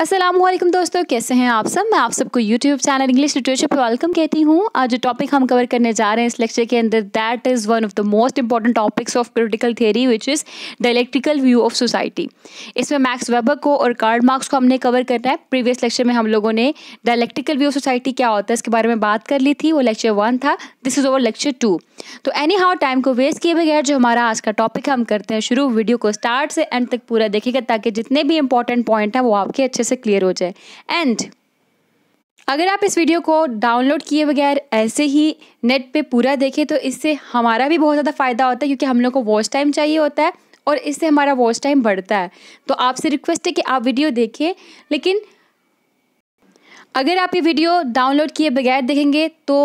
असलम दोस्तों कैसे हैं आप सब मैं आप सबको YouTube चैनल इंग्लिश लिटरेचर पर वेलकम कहती हूँ आज जो टॉपिक हम कवर करने जा रहे हैं इस लेक्चर के अंदर that is one of the most important topics of critical theory which is the electrical view of society इसमें मैक्स वेबर को और कार्ड मार्क्स को हमने कवर करना है प्रीवियस लेक्चर में हम लोगों ने the electrical view of society क्या होता है इसके बारे में बात कर ली थी वो लेक्चर वन था this is over lecture two तो एनी हाउ टाइम को वेस्ट किए बगैर जो हमारा आज का टॉपिक हम करते हैं शुरू वीडियो को स्टार्ट से एंड तक पूरा देखेगा ताकि जितने भी इंपॉर्टेंट पॉइंट हैं वो आपके अच्छे से क्लियर हो जाए एंड अगर आप इस वीडियो को डाउनलोड किए बगैर ऐसे ही नेट पे पूरा देखें तो इससे हमारा भी बहुत ज़्यादा फ़ायदा होता है क्योंकि हम लोग को वॉच टाइम चाहिए होता है और इससे हमारा वॉच टाइम बढ़ता है तो आपसे रिक्वेस्ट है कि आप वीडियो देखें लेकिन अगर आप ये वीडियो डाउनलोड किए बगैर देखेंगे तो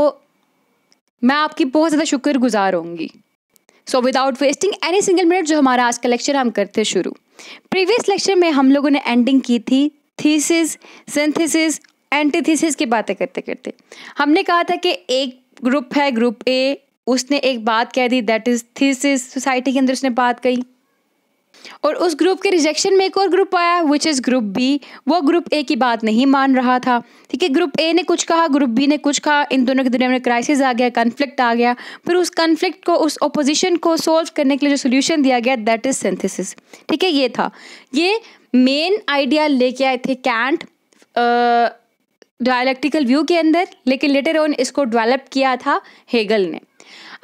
मैं आपकी बहुत ज़्यादा शुक्रगुजार होंगी so without wasting any single minute जो हमारा आज का लेक्चर हम करते शुरू प्रीवियस लेक्चर में हम लोगों ने एंडिंग की थी थीसिस सिंथेसिस एंटीथीसिस की बातें करते करते हमने कहा था कि एक ग्रुप है ग्रुप ए उसने एक बात कह दी दैट इज थीसिस सोसाइटी के अंदर उसने बात कही और उस ग्रुप के रिजेक्शन में एक और ग्रुप आया विच इज़ ग्रुप बी वो ग्रुप ए की बात नहीं मान रहा था ठीक है ग्रुप ए ने कुछ कहा ग्रुप बी ने कुछ कहा इन दोनों के में क्राइसिस आ गया कन्फ्लिक्ट आ गया फिर उस कन्फ्लिक्ट को उस ओपोजिशन को सोल्व करने के लिए जो सोल्यूशन दिया गया दैट इज़ सिंथेसिस ठीक है ये था ये मेन आइडिया लेके आए थे कैंट डायलैक्टिकल व्यू के अंदर लेकिन लेटर ऑन इसको डेवलप किया था हेगल ने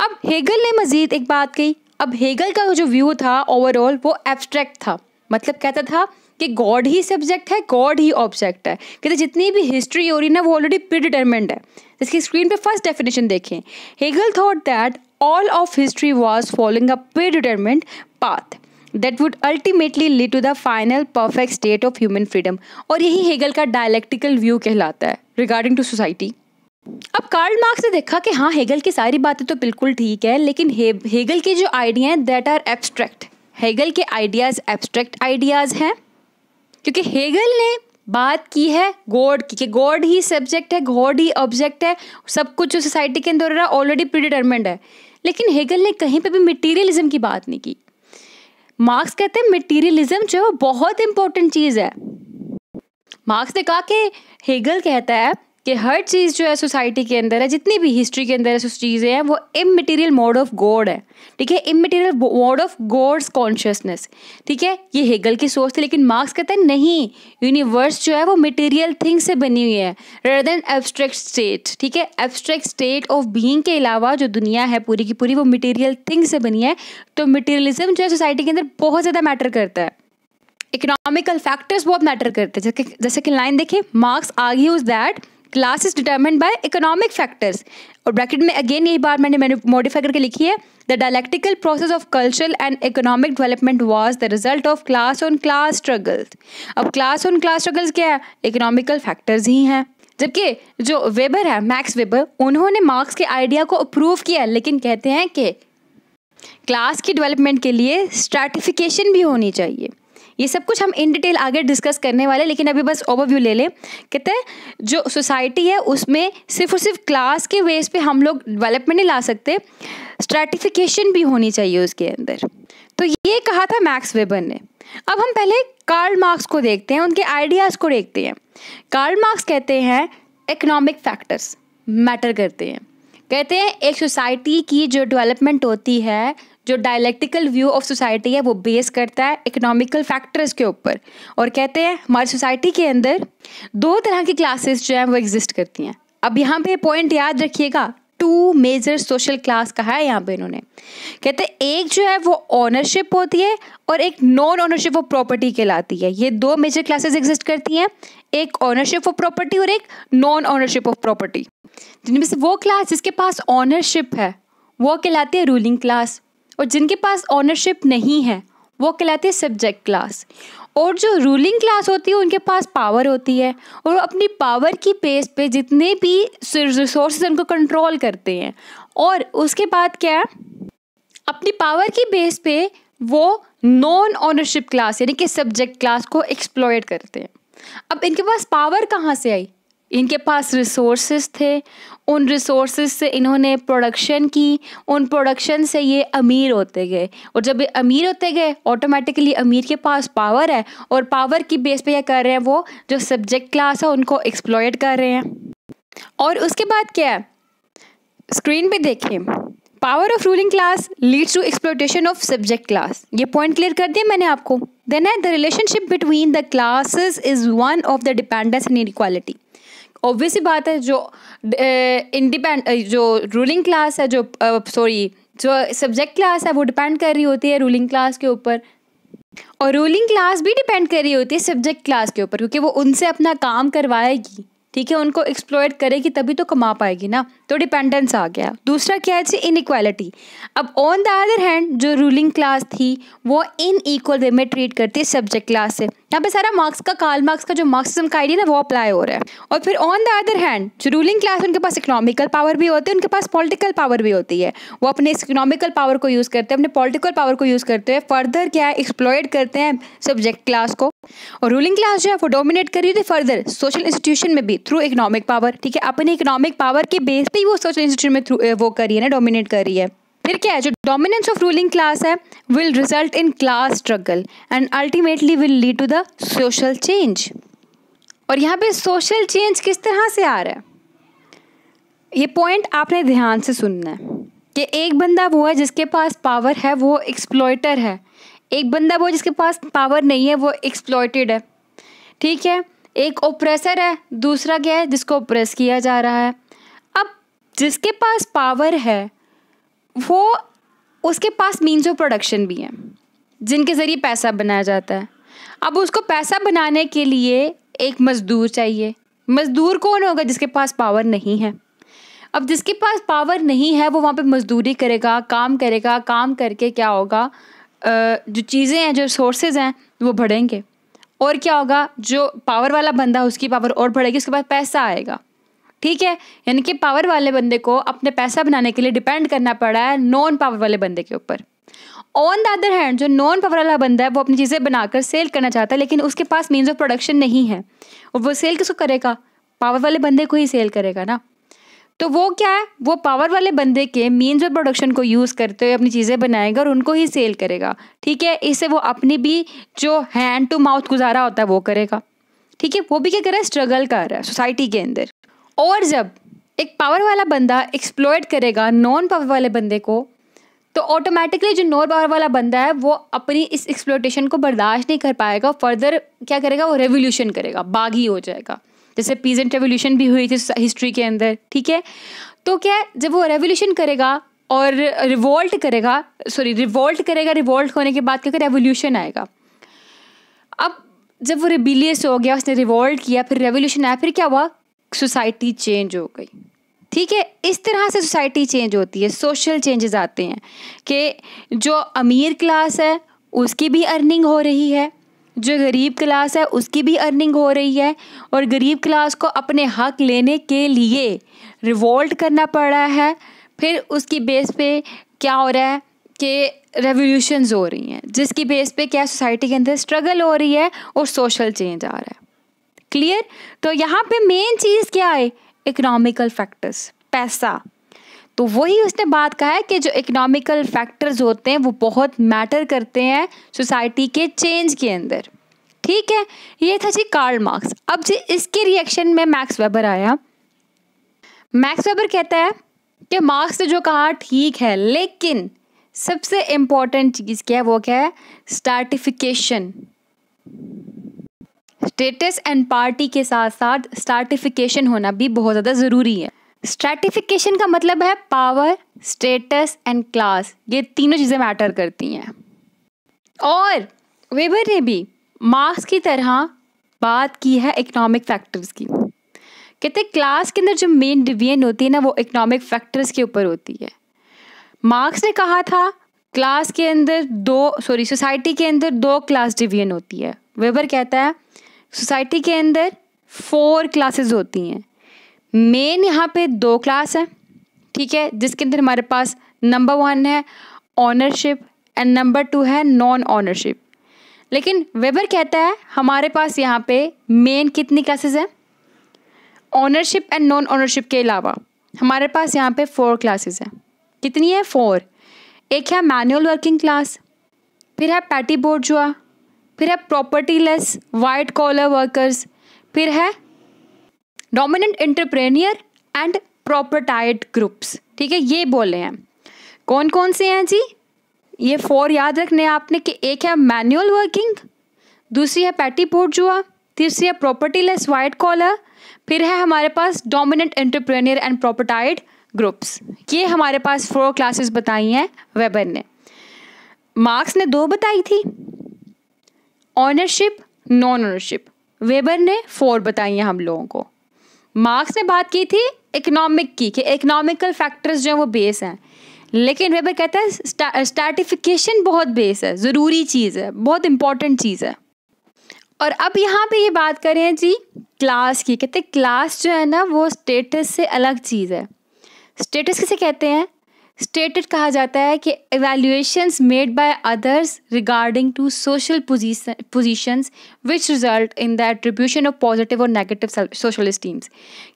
अब हेगल ने मज़ीद एक बात कही अब हेगल का जो व्यू था ओवरऑल वो एब्स्ट्रैक्ट था मतलब कहता था कि गॉड ही सब्जेक्ट है गॉड ही ऑब्जेक्ट है कहते जितनी भी हिस्ट्री हो रही ना वो ऑलरेडी प्रीडिटर्मेंट है इसकी स्क्रीन पे फर्स्ट डेफिनेशन देखें Hegel thought that all of history was following a pre path that would ultimately lead to the final perfect state of human freedom और यही हेगल का डायलेक्टिकल व्यू कहलाता है रिगार्डिंग टू सोसाइटी अब Karl Marx ने देखा कि हाँ हेगल की सारी बातें तो बिल्कुल ठीक है लेकिन हे, हेगल के जो आइडिया हैं दैट आर एब्स्ट्रैक्ट हेगल के आइडियाज़ एब्स्ट्रैक्ट आइडियाज़ हैं क्योंकि हेगल ने बात की है गॉड की कि गॉड ही सब्जेक्ट है गॉड ही ऑब्जेक्ट है सब कुछ जो सोसाइटी के अंदर ऑलरेडी प्रिडिटर्मेंट है लेकिन हेगल ने कहीं पे भी मटेरियलिज्म की बात नहीं की मार्क्स कहते हैं मटीरियलिज्म जो है वो बहुत इंपॉर्टेंट चीज़ है मार्क्स ने कहा कि हेगल कहता है कि हर चीज़ जो है सोसाइटी के अंदर है जितनी भी हिस्ट्री के अंदर चीज़ें हैं वो इम मटीरियल मोड ऑफ गॉड है ठीक है immaterial mode of God's consciousness ठीक है ये हेगल की सोच थी लेकिन मार्क्स कहते हैं नहीं यूनिवर्स जो है वो मटीरियल थिंग से बनी हुई है रेदर देन एब्स्ट्रैक्ट स्टेट ठीक है एब्स्ट्रैक्ट स्टेट ऑफ बींग के अलावा जो दुनिया है पूरी की पूरी वो मटीरियल थिंग से बनी है तो मटीरियलिज्म जो है सोसाइटी के अंदर बहुत ज़्यादा मैटर करता है इकोनॉमिकल फैक्टर्स बहुत मैटर करते हैं जैसे कि लाइन देखिए Marx argues that class is determined by economic factors और ब्रैकेट में अगेन यही बार मैंने मैंने मॉडिफाई करके लिखी है the dialectical process of cultural and economic development was the result of class on class struggles अब क्लास ऑन क्लास स्ट्रगल्स क्या है इकोनॉमिकल फैक्टर्स ही हैं जबकि जो वेबर है मैक्स वेबर उन्होंने मार्क्स के आइडिया को अप्रूव किया लेकिन कहते हैं कि क्लास की डेवलपमेंट के लिए स्ट्रेटिफिकेशन भी होनी चाहिए ये सब कुछ हम इन डिटेल आगे डिस्कस करने वाले लेकिन अभी बस ओवरव्यू ले लें कहते हैं जो सोसाइटी है उसमें सिर्फ और सिर्फ क्लास के वेस पे हम लोग डेवलपमेंट नहीं ला सकते स्ट्रेटिफिकेशन भी होनी चाहिए उसके अंदर तो ये कहा था मैक्स वेबर ने अब हम पहले कार्ल मार्क्स को देखते हैं उनके आइडियाज़ को देखते हैं कार्ल मार्क्स कहते हैं इकोनॉमिक फैक्टर्स मैटर करते हैं कहते हैं एक सोसाइटी की जो डेवलपमेंट होती है जो डायलेक्टिकल व्यू ऑफ सोसाइटी है वो बेस करता है इकोनॉमिकल फैक्टर्स के ऊपर और कहते हैं हमारी सोसाइटी के अंदर दो तरह की क्लासेस जो हैं वो एग्जिस्ट करती हैं अब यहाँ पे पॉइंट याद रखिएगा टू मेजर सोशल क्लास कहा है यहाँ पे इन्होंने कहते हैं एक जो है वो ऑनरशिप होती है और एक नॉन ऑनरशिप ऑफ प्रॉपर्टी कहलाती है ये दो मेजर क्लासेस एग्जिस्ट करती हैं एक ऑनरशिप ऑफ प्रॉपर्टी और एक नॉन ऑनरशिप ऑफ प्रॉपर्टी जिनमें से वो क्लास जिसके पास ऑनरशिप है वो कहलाती है रूलिंग क्लास और जिनके पास ऑनरशिप नहीं है वो कहलाते हैं सब्जेक्ट क्लास और जो रूलिंग क्लास होती है उनके पास पावर होती है और वो अपनी पावर की बेस पे जितने भी रिसोर्स उनको कंट्रोल करते हैं और उसके बाद क्या है अपनी पावर की बेस पे वो नॉन ऑनरशिप क्लास यानी कि सब्जेक्ट क्लास को एक्सप्लोइट करते हैं अब इनके पास पावर कहाँ से आई इनके पास रिसोर्सेज थे उन रिसोर्स से इन्होंने प्रोडक्शन की उन प्रोडक्शन से ये अमीर होते गए और जब ये अमीर होते गए ऑटोमेटिकली अमीर के पास पावर है और पावर की बेस पे क्या कर रहे हैं वो जो सब्जेक्ट क्लास है उनको एक्सप्लॉयट कर रहे हैं और उसके बाद क्या है स्क्रीन पे देखें power of ruling class leads to exploitation of subject class ये पॉइंट क्लियर कर दिया मैंने आपको देन है the relationship between the classes is one of the dependence inequality obvious ही बात है जो इंडिपेंड जो रूलिंग क्लास है जो सॉरी जो सब्जेक्ट क्लास है वो डिपेंड कर रही होती है रूलिंग क्लास के ऊपर और रूलिंग क्लास भी डिपेंड कर रही होती है सब्जेक्ट क्लास के ऊपर क्योंकि वो उनसे अपना काम करवाएगी ठीक है उनको एक्सप्लोइट करेगी तभी तो कमा पाएगी ना तो डिपेंडेंस आ गया दूसरा क्या है जी इनक्वालिटी अब ऑन द अदर हैंड जो रूलिंग क्लास थी वो इन इक्वल वे में ट्रीट करती है सब्जेक्ट क्लास से यहाँ पे सारा मार्क्स का काल मार्क्स का जो मार्क्सिज्म का आइडिया ना वो अप्लाई हो रहा है और फिर ऑन द अदर हैंड जो रूलिंग क्लास उनके पास इकोनॉमिकल पावर भी होती है उनके पास पॉलिटिकल पावर भी होती है वो अपने इकोनॉमिकल पावर को यूज़ करते हैं अपने पॉलिटिकल पावर को यूज़ करते हुए फर्दर क्या है एक्सप्लॉयड करते हैं सब्जेक्ट क्लास को और रूलिंग क्लास जो है वो डोमिनेट करी थी फर्दर सोशल इंस्टीट्यूशन में भी थ्रू इकोनॉमिक पावर ठीक है अपने इकोनॉमिक पावर के बेस पर ही वो सोशल इंस्टीट्यूट में थ्रू वो कर रही है ना डोमिनेट कर रही है फिर क्या है जो डोमिनेंस ऑफ रूलिंग क्लास है will result in class struggle and ultimately will lead to the social change और यहाँ पे सोशल चेंज किस तरह से आ रहा है ये पॉइंट आपने ध्यान से सुनना है कि एक बंदा वो है जिसके पास पावर है वो एक्सप्लॉयटर है एक बंदा वो जिसके पास पावर नहीं है वो एक्सप्लॉयटेड है ठीक है एक ओप्रेसर है दूसरा क्या है जिसको ओप्रेस किया जा रहा है जिसके पास पावर है वो उसके पास मीन्स ऑफ प्रोडक्शन भी हैं जिनके ज़रिए पैसा बनाया जाता है अब उसको पैसा बनाने के लिए एक मज़दूर चाहिए मज़दूर कौन होगा जिसके पास पावर नहीं है अब जिसके पास पावर नहीं है वो वहाँ पे मज़दूरी करेगा काम करेगा काम करके क्या होगा जो चीज़ें हैं जो सोर्सेज हैं वो बढ़ेंगे और क्या होगा जो पावर वाला बंदा उसकी पावर और बढ़ेगी उसके पास पैसा आएगा ठीक है यानी कि पावर वाले बंदे को अपने पैसा बनाने के लिए डिपेंड करना पड़ा है नॉन पावर वाले बंदे के ऊपर ऑन द अदर हैंड जो नॉन पावर वाला बंदा है वो अपनी चीज़ें बनाकर सेल करना चाहता है लेकिन उसके पास मीन्स ऑफ प्रोडक्शन नहीं है और वो सेल किसको करेगा पावर वाले बंदे को ही सेल करेगा ना तो वो क्या है वो पावर वाले बंदे के मीन्स ऑफ प्रोडक्शन को यूज़ करते हुए अपनी चीज़ें बनाएगा और उनको ही सेल करेगा ठीक है इससे वो अपनी भी जो हैंड टू माउथ गुजारा होता है वो करेगा ठीक है वो भी क्या कर रहा है स्ट्रगल कर रहा है सोसाइटी के अंदर और जब एक पावर वाला बंदा एक्सप्लोइट करेगा नॉन पावर वाले बंदे को तो ऑटोमेटिकली जो नॉन पावर वाला बंदा है वो अपनी इस एक्सप्लोटेशन को बर्दाश्त नहीं कर पाएगा फर्दर क्या करेगा वो रेवोल्यूशन करेगा बागी हो जाएगा जैसे पीजेंट रेवोल्यूशन भी हुई थी हिस्ट्री के अंदर ठीक है तो क्या है जब वो रेवोल्यूशन करेगा और रिवोल्ट करेगा सॉरी रिवोल्ट करेगा रिवोल्ट होने के बाद क्या रेवोल्यूशन आएगा अब जब वो रिबिलियस हो गया उसने रिवोल्ट किया फिर रेवोल्यूशन आया फिर क्या हुआ सोसाइटी चेंज हो गई ठीक है इस तरह से सोसाइटी चेंज होती है सोशल चेंजेस आते हैं कि जो अमीर क्लास है उसकी भी अर्निंग हो रही है जो गरीब क्लास है उसकी भी अर्निंग हो रही है और गरीब क्लास को अपने हक लेने के लिए रिवोल्ट करना पड़ रहा है फिर उसकी बेस पे क्या हो रहा है कि रेवोल्यूशन हो रही हैं जिसकी बेस पे क्या सोसाइटी के अंदर स्ट्रगल हो रही है और सोशल चेंज आ रहा है क्लियर तो यहाँ पे मेन चीज़ क्या है इकोनॉमिकल फैक्टर्स पैसा तो वही उसने बात कहा है कि जो इकोनॉमिकल फैक्टर्स होते हैं वो बहुत मैटर करते हैं सोसाइटी के चेंज के अंदर ठीक है ये था जी कार्ल मार्क्स अब जी इसके रिएक्शन में मैक्स वेबर आया मैक्स वेबर कहता है कि मार्क्स ने जो कहा ठीक है लेकिन सबसे इम्पॉर्टेंट चीज़ क्या है वो क्या है स्टार्टिफिकेशन स्टेटस एंड पार्टी के साथ साथ स्टार्टिफिकेशन होना भी बहुत ज़्यादा ज़रूरी है स्ट्रेटिफिकेशन का मतलब है पावर स्टेटस एंड क्लास ये तीनों चीज़ें मैटर करती हैं और वेबर ने भी मार्क्स की तरह बात की है इकोनॉमिक फैक्टर्स की कहते क्लास के अंदर जो मेन डिवीजन होती है ना वो इकोनॉमिक फैक्टर्स के ऊपर होती है मार्क्स ने कहा था क्लास के अंदर दो सॉरी सोसाइटी के अंदर दो क्लास डिवीजन होती है वेबर कहता है सोसाइटी के अंदर फोर क्लासेस होती हैं मेन यहाँ पे दो क्लास है ठीक है जिसके अंदर हमारे पास नंबर वन है ऑनरशिप एंड नंबर टू है नॉन ऑनरशिप लेकिन वेबर कहता है हमारे पास यहाँ पे मेन कितनी क्लासेस हैं ऑनरशिप एंड नॉन ऑनरशिप के अलावा हमारे पास यहाँ पे फोर क्लासेस हैं कितनी है फोर एक है मैनुअल वर्किंग क्लास फिर है पैटी बोर्ड जुआ फिर है propertyless white collar workers फिर है dominant entrepreneur and propertied groups ठीक है ये बोले हैं कौन कौन से हैं जी ये फोर याद रखने आपने कि एक है मैनुअल वर्किंग दूसरी है पैटी जुआ तीसरी है प्रॉपर्टी लेस वाइट कॉलर फिर है हमारे पास dominant entrepreneur and propertied groups ये हमारे पास फोर क्लासेस बताई हैं वेबर ने मार्क्स ने दो बताई थी ऑनरशिप नॉन ऑनरशिप वेबर ने फोर बताई हैं हम लोगों को मार्क्स ने बात की थी इकोनॉमिक की कि इकोनॉमिकल फैक्टर्स जो हैं वो बेस हैं लेकिन वेबर कहता है स्टा, स्टार्टिफिकेशन बहुत बेस है ज़रूरी चीज़ है बहुत इंपॉर्टेंट चीज़ है और अब यहाँ पे ये बात करें जी क्लास की कहते क्लास जो है ना वो स्टेटस से अलग चीज़ है स्टेटस किसे कहते हैं स्टेटेड कहा जाता है कि evaluation made by others regarding to social positions which result in the attribution of positive और नेगेटिव सोशल स्टीम्स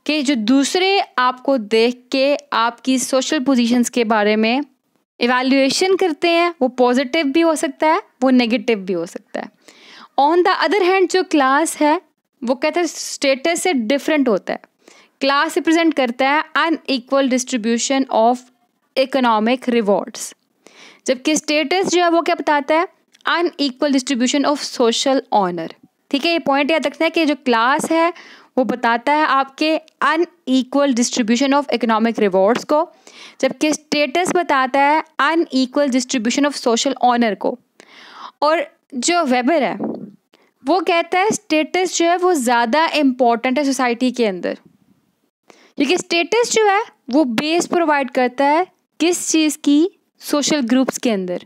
कि जो दूसरे आपको देख के आपकी सोशल पोजीशंस के बारे में एवेल्यूशन करते हैं वो पॉजिटिव भी हो सकता है वो नेगेटिव भी हो सकता है ऑन द अदर हैंड जो क्लास है वो कहते हैं स्टेटस से डिफरेंट होता है क्लास रिप्रेजेंट करता है unequal distribution of economic rewards जबकि स्टेटस जो है वो क्या बताता है unequal distribution of social honour ठीक है ये पॉइंट याद रखना है कि जो क्लास है वो बताता है आपके unequal distribution of economic rewards को जबकि स्टेटस बताता है unequal distribution of social honour को और जो वेबर है वो कहता है स्टेटस जो है वो ज़्यादा इम्पॉर्टेंट है सोसाइटी के अंदर क्योंकि स्टेटस जो है वो बेस प्रोवाइड करता है किस चीज़ की सोशल ग्रुप्स के अंदर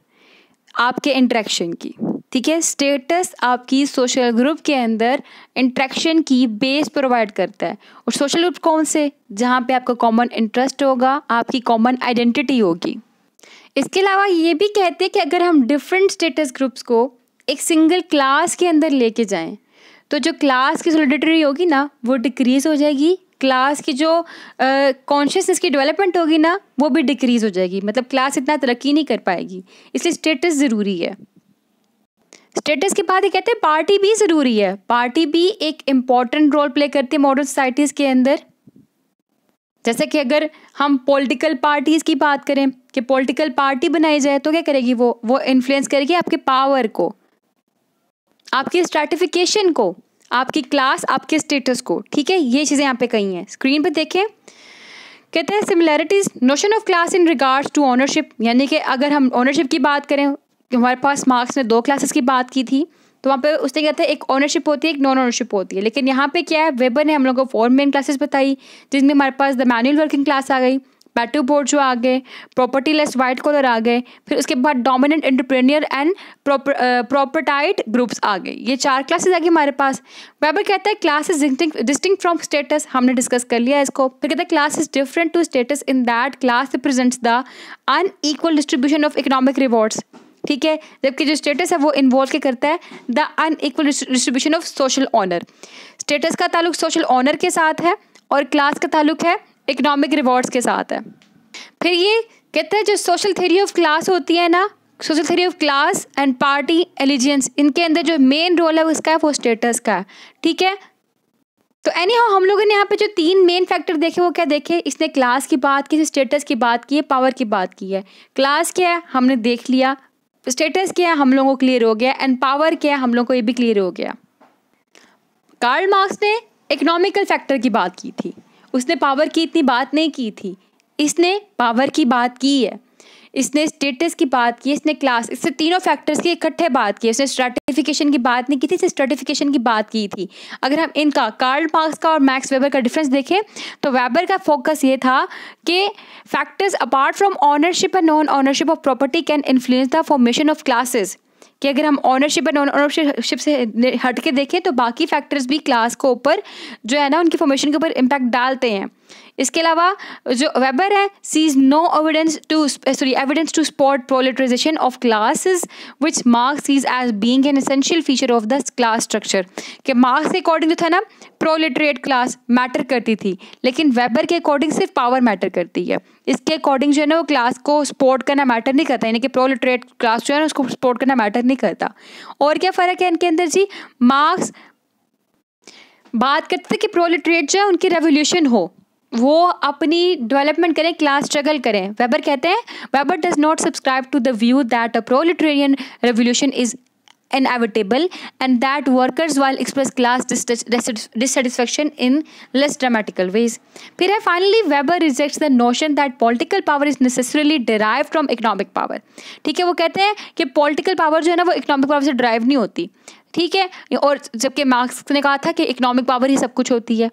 आपके इंट्रैक्शन की ठीक है स्टेटस आपकी सोशल ग्रुप के अंदर इंट्रैक्शन की बेस प्रोवाइड करता है और सोशल ग्रुप कौन से जहाँ पे आपका कॉमन इंटरेस्ट होगा आपकी कॉमन आइडेंटिटी होगी इसके अलावा ये भी कहते हैं कि अगर हम डिफरेंट स्टेटस ग्रुप्स को एक सिंगल क्लास के अंदर लेके जाएं तो जो क्लास की सोलिडिटरी होगी ना वो डिक्रीज हो जाएगी क्लास की जो कॉन्शियसनेस की डेवलपमेंट होगी ना वो भी डिक्रीज़ हो जाएगी मतलब क्लास इतना तरक्की नहीं कर पाएगी इसलिए स्टेटस ज़रूरी है स्टेटस के बाद ये कहते हैं पार्टी भी ज़रूरी है पार्टी भी एक इम्पॉर्टेंट रोल प्ले करती है मॉडर्न सोसाइटीज़ के अंदर जैसे कि अगर हम पॉलिटिकल पार्टीज़ की बात करें कि पॉलिटिकल पार्टी बनाई जाए तो क्या करेगी वो वो इन्फ्लुएंस करेगी आपके पावर को आपकी स्ट्रेटिफिकेशन को आपकी क्लास आपके स्टेटस को ठीक है ये चीज़ें यहाँ पे कही हैं स्क्रीन पे देखें कहते हैं similarities notion of class in regards to ownership यानी कि अगर हम ऑनरशिप की बात करें हमारे पास मार्क्स ने दो क्लासेस की बात की थी तो वहाँ पे उसने कहते हैं एक ऑनरशिप होती है एक नॉन ऑनरशिप होती है लेकिन यहाँ पे क्या है वेबर ने हम लोगों को फोर मेन क्लासेस बताई जिसमें हमारे पास द मैनुअल वर्किंग क्लास आ गई बैटू बोर्ड जो आ गए प्रॉपर्टी लेस वाइट कॉलर आ गए फिर उसके बाद dominant entrepreneur and propertied groups आ गए ये चार क्लासेस आ गए हमारे पास वेबर कहता है class is distinct from status हमने डिस्कस कर लिया इसको फिर कहता है class is different to status in that class represents the unequal distribution of economic rewards ठीक है जबकि जो स्टेटस है वो इन्वॉल्व के करता है the equal distribution of social honour status का ताल्लुक सोशल ऑनर के साथ है और क्लास का ताल्लुक है इकोनॉमिक रिवॉर्ड्स के साथ है फिर ये कहते हैं जो सोशल थ्योरी ऑफ क्लास होती है ना social theory of class and party allegiance इनके अंदर जो मेन रोल है उसका है वो स्टेटस का ठीक है तो एनी हाउ हम लोगों ने यहाँ पे जो तीन मेन फैक्टर देखे वो क्या देखे इसने क्लास की बात की स्टेटस की बात की है पावर की बात की है क्लास क्या है हमने देख लिया स्टेटस क्या है हम लोगों को क्लियर हो गया एंड पावर क्या है हम लोगों को ये भी क्लियर हो गया कार्ल मार्क्स ने इकोनॉमिकल फैक्टर की बात की थी उसने पावर की इतनी बात नहीं की थी इसने पावर की बात की है इसने स्टेटस की बात की इसने क्लास इससे तीनों फैक्टर्स की इकट्ठे बात की इसने स्ट्रेटिफिकेशन की बात नहीं की थी इसने स्ट्रेटिफिकेशन की बात की थी अगर हम इनका कार्ल मार्क्स का और मैक्स वेबर का डिफरेंस देखें तो वेबर का फोकस ये था कि factors apart from ownership and non ownership of property can influence the formation of classes कि अगर हम ऑनरशिप एंड ऑनरशिप से हट के देखें तो बाकी फैक्टर्स भी क्लास को ऊपर जो है ना उनकी फॉर्मेशन के ऊपर इम्पैक्ट डालते हैं इसके अलावा जो वेबर है sees no evidence to sorry evidence to spot proletarianization of classes which Marx sees as being an essential feature of the class structure कि मार्क्स के अकॉर्डिंग जो था ना प्रोलिटरेट क्लास मैटर करती थी लेकिन वेबर के अकॉर्डिंग सिर्फ पावर मैटर करती है इसके अकॉर्डिंग जो है ना वो क्लास को सपोर्ट करना मैटर नहीं करता यानी कि प्रोलिटरेट क्लास जो है ना उसको सपोर्ट करना मैटर नहीं करता और क्या फ़र्क है इनके अंदर जी मार्क्स बात करते थे कि प्रोलिट्रेट जो है उनकी रेवोल्यूशन हो वो अपनी डेवलपमेंट करें क्लास स्ट्रगल करें वेबर कहते हैं Weber does not subscribe to the view that a proletarian revolution is inevitable and that workers will express class dissatisfaction in less dramatical ways फिर है finally Weber rejects the notion that political power is necessarily derive from economic power ठीक है वो कहते हैं कि political power जो है ना वो इकोनॉमिक पावर से ड्राइव नहीं होती ठीक है और जबकि मार्क्स ने कहा था कि इकोनॉमिक पावर ही सब कुछ होती है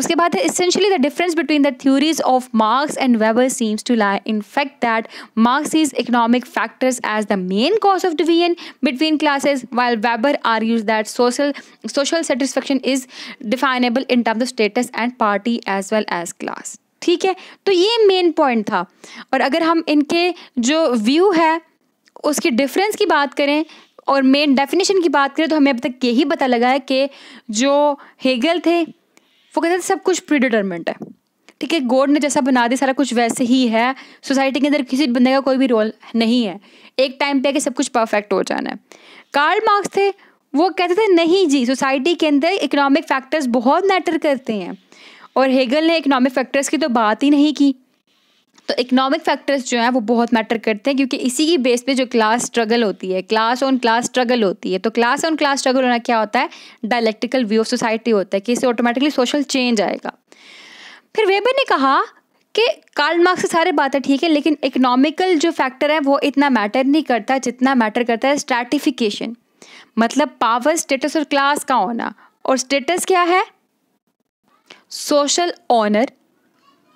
उसके बाद है essentially the difference between the theories of Marx and Weber seems to lie in fact that Marx is economic factors as the main cause of division between classes while Weber are use that social social satisfaction is definable in terms the status and party as well as class ठीक है तो ये main point था और अगर हम इनके जो व्यू है उसके डिफरेंस की बात करें और मेन डेफिनेशन की बात करें तो हमें अब तक यही पता लगा है कि जो हेगल थे वो कहते थे सब कुछ प्रीडिटर्मेंट है ठीक है गॉड ने जैसा बना दिया सारा कुछ वैसे ही है सोसाइटी के अंदर किसी बंदे का कोई भी रोल नहीं है एक टाइम पे आके सब कुछ परफेक्ट हो जाना है कार्ल मार्क्स थे वो कहते थे नहीं जी सोसाइटी के अंदर इकोनॉमिक फैक्टर्स बहुत मैटर करते हैं और हेगल ने इकोनॉमिक फैक्टर्स की तो बात ही नहीं की तो इकोनॉमिक फैक्टर्स जो हैं वो बहुत मैटर करते हैं क्योंकि इसी की बेस पे जो क्लास स्ट्रगल होती है क्लास ऑन क्लास स्ट्रगल होती है तो क्लास ऑन क्लास स्ट्रगल होना क्या होता है डायलेक्टिकल व्यू ऑफ सोसाइटी होता है कि इससे ऑटोमेटिकली सोशल चेंज आएगा फिर वेबर ने कहा कि कार्ल मार्क्स से सारे बातें ठीक है लेकिन इकोनॉमिकल जो फैक्टर है वो इतना मैटर नहीं करता जितना मैटर करता है स्ट्रेटिफिकेशन मतलब पावर स्टेटस और क्लास का होना और स्टेटस क्या है सोशल ऑनर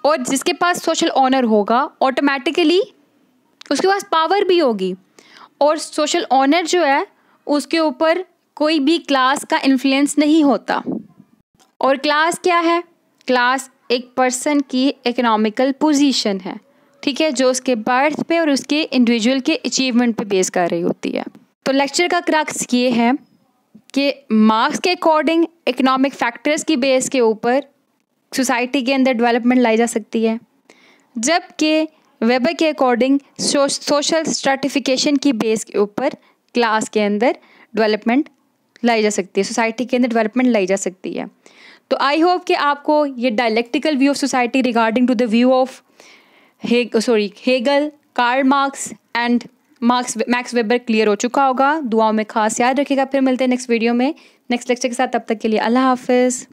और जिसके पास सोशल ऑनर होगा ऑटोमेटिकली उसके पास पावर भी होगी और सोशल ऑनर जो है उसके ऊपर कोई भी क्लास का इन्फ्लुएंस नहीं होता और क्लास क्या है क्लास एक पर्सन की इकोनॉमिकल पोजीशन है ठीक है जो उसके बर्थ पे और उसके इंडिविजुअल के अचीवमेंट पे बेस कर रही होती है तो लेक्चर का क्रक्स ये है कि मार्क्स के अकॉर्डिंग इकोनॉमिक फैक्टर्स की बेस के ऊपर सोसाइटी के अंदर डेवलपमेंट लाई जा सकती है जबकि वेबर के अकॉर्डिंग सोशल स्ट्रेटिफिकेशन की बेस के ऊपर क्लास के अंदर डेवलपमेंट लाई जा सकती है सोसाइटी के अंदर डेवलपमेंट लाई जा सकती है तो आई होप कि आपको ये dialectical view of society regarding to the view of he sorry Hegel Karl Marx and Marx Max Weber clear हो चुका होगा दुआओं में खास याद रखिएगा फिर मिलते हैं नेक्स्ट वीडियो में नेक्स्ट लेक्चर के साथ तब तक के लिए अल्लाह हाफिज़